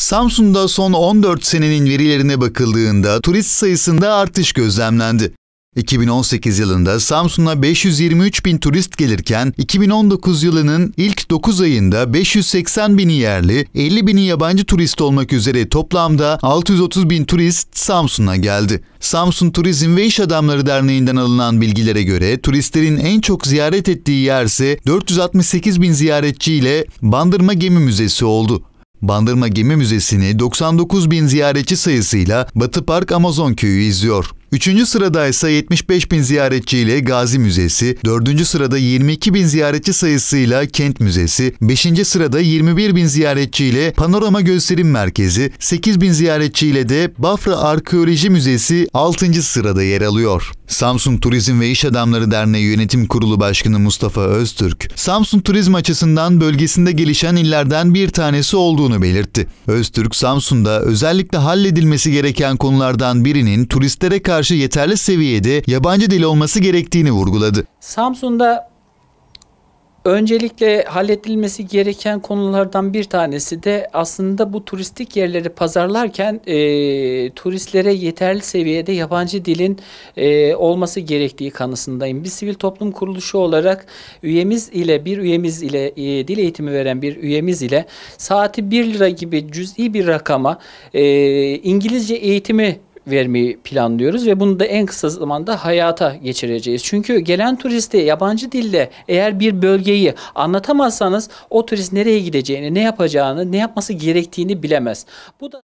Samsun'da son 14 senenin verilerine bakıldığında turist sayısında artış gözlemlendi. 2018 yılında Samsun'a 523 bin turist gelirken 2019 yılının ilk 9 ayında 580 bini yerli, 50 bini yabancı turist olmak üzere toplamda 630 bin turist Samsun'a geldi. Samsun Turizm ve İş Adamları Derneği'nden alınan bilgilere göre turistlerin en çok ziyaret ettiği yer ise 468 bin ziyaretçi ile Bandırma Gemi Müzesi oldu. Bandırma Gemi Müzesi'ni 99 bin ziyaretçi sayısıyla Batı Park Amazon Köyü izliyor. Üçüncü sırada ise 75 bin ziyaretçiyle Gazi Müzesi, dördüncü sırada 22 bin ziyaretçi sayısıyla Kent Müzesi, beşinci sırada 21 bin ziyaretçiyle Panorama Gösterim Merkezi, 8 bin ziyaretçiyle de Bafra Arkeoloji Müzesi altıncı sırada yer alıyor. Samsun Turizm ve İş Adamları Derneği Yönetim Kurulu Başkanı Mustafa Öztürk, Samsun turizm açısından bölgesinde gelişen illerden bir tanesi olduğunu belirtti. Öztürk, Samsun'da özellikle halledilmesi gereken konulardan birinin turistlere karşı karşı yeterli seviyede yabancı dil olması gerektiğini vurguladı. Samsun'da öncelikle halledilmesi gereken konulardan bir tanesi de aslında bu turistik yerleri pazarlarken e, turistlere yeterli seviyede yabancı dilin e, olması gerektiği kanısındayım. Bir sivil toplum kuruluşu olarak üyemiz ile bir üyemiz ile e, dil eğitimi veren bir üyemiz ile saati 1 lira gibi cüz'i bir rakama e, İngilizce eğitimi vermeyi planlıyoruz ve bunu da en kısa zamanda hayata geçireceğiz. Çünkü gelen turiste yabancı dille eğer bir bölgeyi anlatamazsanız o turist nereye gideceğini, ne yapacağını, ne yapması gerektiğini bilemez. Bu da